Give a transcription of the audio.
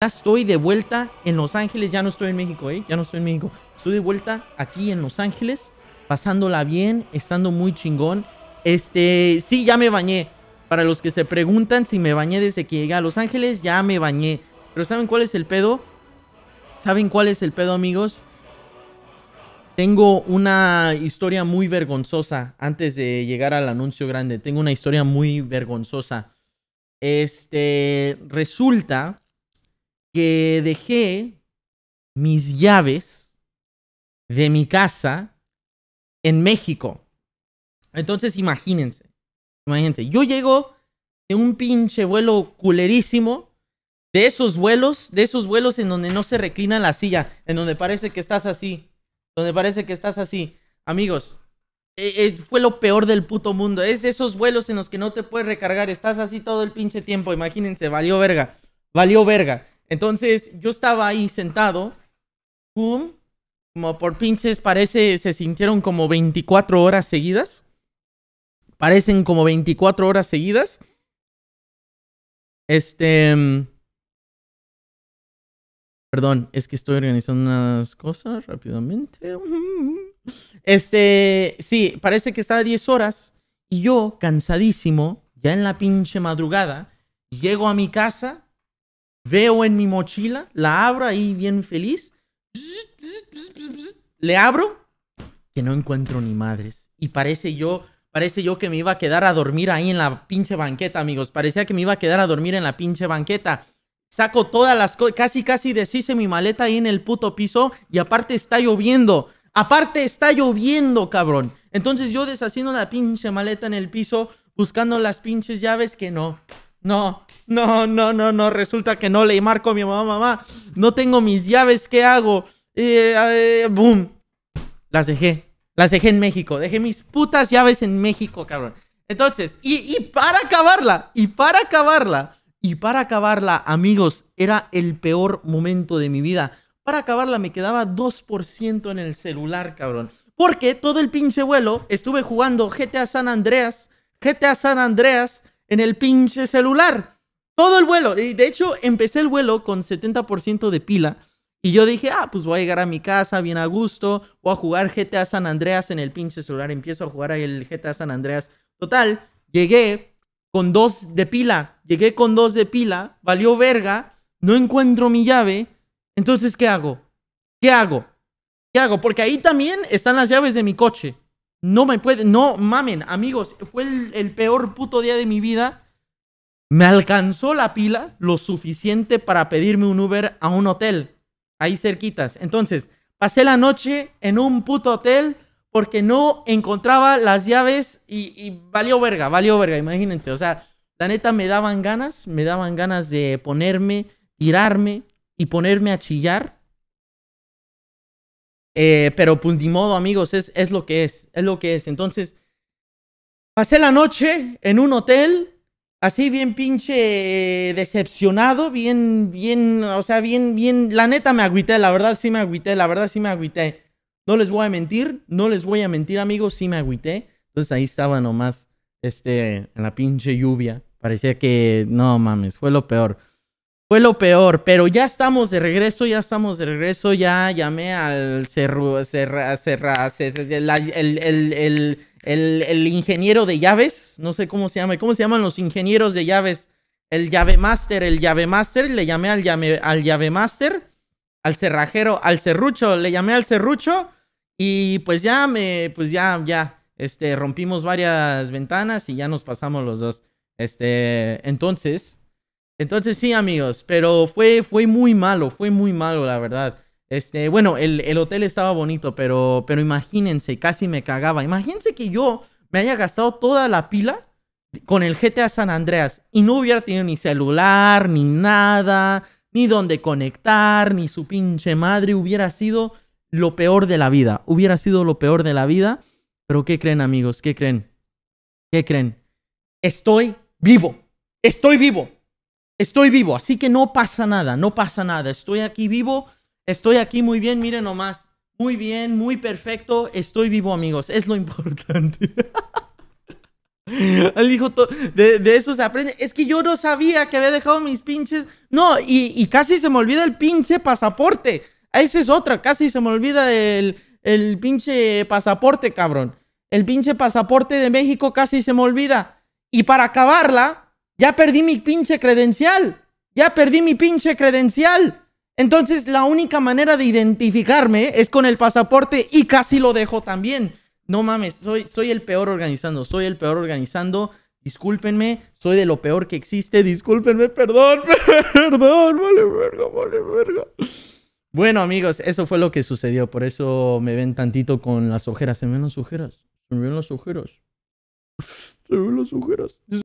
Ya estoy de vuelta en Los Ángeles, ya no estoy en México, ¿eh? Ya no estoy en México. Estoy de vuelta aquí en Los Ángeles, pasándola bien, estando muy chingón. Este, sí, ya me bañé. Para los que se preguntan si me bañé desde que llegué a Los Ángeles, ya me bañé. Pero ¿saben cuál es el pedo? ¿Saben cuál es el pedo, amigos? Tengo una historia muy vergonzosa antes de llegar al anuncio grande. Tengo una historia muy vergonzosa. Este, resulta que dejé mis llaves de mi casa en México. Entonces imagínense, imagínense, yo llego de un pinche vuelo culerísimo, de esos vuelos, de esos vuelos en donde no se reclina la silla, en donde parece que estás así, donde parece que estás así. Amigos, e, e, fue lo peor del puto mundo. Es esos vuelos en los que no te puedes recargar, estás así todo el pinche tiempo, imagínense, valió verga, valió verga. Entonces yo estaba ahí sentado, como por pinches parece, se sintieron como 24 horas seguidas. Parecen como 24 horas seguidas. Este... Em, perdón, es que estoy organizando unas cosas rápidamente. Este, sí, parece que está 10 horas y yo, cansadísimo, ya en la pinche madrugada, llego a mi casa Veo en mi mochila, la abro ahí bien feliz. Le abro, que no encuentro ni madres. Y parece yo, parece yo que me iba a quedar a dormir ahí en la pinche banqueta, amigos. Parecía que me iba a quedar a dormir en la pinche banqueta. Saco todas las cosas, casi casi deshice mi maleta ahí en el puto piso y aparte está lloviendo. Aparte está lloviendo, cabrón. Entonces yo deshaciendo la pinche maleta en el piso, buscando las pinches llaves que no. No, no, no, no, no. Resulta que no le marco a mi mamá, mamá. No tengo mis llaves, ¿qué hago? Eh, eh, boom. Las dejé. Las dejé en México. Dejé mis putas llaves en México, cabrón. Entonces, y, y para acabarla, y para acabarla, y para acabarla, amigos, era el peor momento de mi vida. Para acabarla me quedaba 2% en el celular, cabrón. Porque todo el pinche vuelo estuve jugando GTA San Andreas, GTA San Andreas, en el pinche celular. Todo el vuelo. Y de hecho, empecé el vuelo con 70% de pila. Y yo dije, ah, pues voy a llegar a mi casa bien a gusto. Voy a jugar GTA San Andreas en el pinche celular. Empiezo a jugar el GTA San Andreas. Total, llegué con dos de pila. Llegué con dos de pila. Valió verga. No encuentro mi llave. Entonces, ¿qué hago? ¿Qué hago? ¿Qué hago? Porque ahí también están las llaves de mi coche. No me puede, no mamen, amigos, fue el, peor puto día de mi vida. Me alcanzó la pila lo suficiente para pedirme un Uber a un hotel, ahí cerquitas. Entonces, pasé la noche en un puto hotel porque no encontraba las llaves y, y valió verga, valió verga, imagínense. O sea, la neta me daban ganas, me daban ganas de ponerme, tirarme y ponerme a chillar eh, pero pues modo, amigos, es, es lo que es, es lo que es. Entonces, pasé la noche en un hotel, así bien pinche decepcionado, bien, bien, o sea, bien, bien, la neta me agüité, la verdad sí me agüité, la verdad sí me agüité. No les voy a mentir, no les voy a mentir, amigos, sí me agüité. Entonces ahí estaba nomás, este, en la pinche lluvia. Parecía que, no mames, fue lo peor fue lo peor, pero ya estamos de regreso, ya estamos de regreso, ya llamé al cerro, cerra, cerra, el, ingeniero de llaves, no sé cómo se llama, ¿cómo se llaman los ingenieros de llaves? El llave master, el llave master, le llamé al llave, al llave master, al cerrajero, al cerrucho, le llamé al cerrucho y pues ya me, pues ya, ya, este, rompimos varias ventanas y ya nos pasamos los dos. Este, entonces... Entonces sí, amigos, pero fue, fue muy malo, fue muy malo, la verdad. Este, bueno, el, hotel estaba bonito, pero, pero imagínense, casi me cagaba. Imagínense que yo me haya gastado toda la pila con el GTA San Andreas y no hubiera tenido ni celular, ni nada, ni dónde conectar, ni su pinche madre. Hubiera sido lo peor de la vida. Hubiera sido lo peor de la vida. Pero ¿qué creen, amigos? ¿Qué creen? ¿Qué creen? Estoy vivo. Estoy vivo. Estoy vivo, así que no pasa nada, no pasa nada. Estoy aquí vivo, estoy aquí muy bien, miren nomás. Muy bien, muy perfecto, estoy vivo amigos, es lo importante. Él dijo, de, de, eso se aprende. Es que yo no sabía que había dejado mis pinches. No, y, y casi se me olvida el pinche pasaporte. Esa es otra, casi se me olvida el, el pinche pasaporte, cabrón. El pinche pasaporte de México casi se me olvida. Y para acabarla, ya perdí mi pinche credencial. Ya perdí mi pinche credencial. Entonces la única manera de identificarme es con el pasaporte y casi lo dejo también. No mames, soy, soy el peor organizando, soy el peor organizando. Discúlpenme, soy de lo peor que existe. Discúlpenme, perdón, perdón, vale verga, vale verga. Bueno, amigos, eso fue lo que sucedió. Por eso me ven tantito con las ojeras. Se ven las ojeras. Se ven las ojeras. Se ven las ojeras.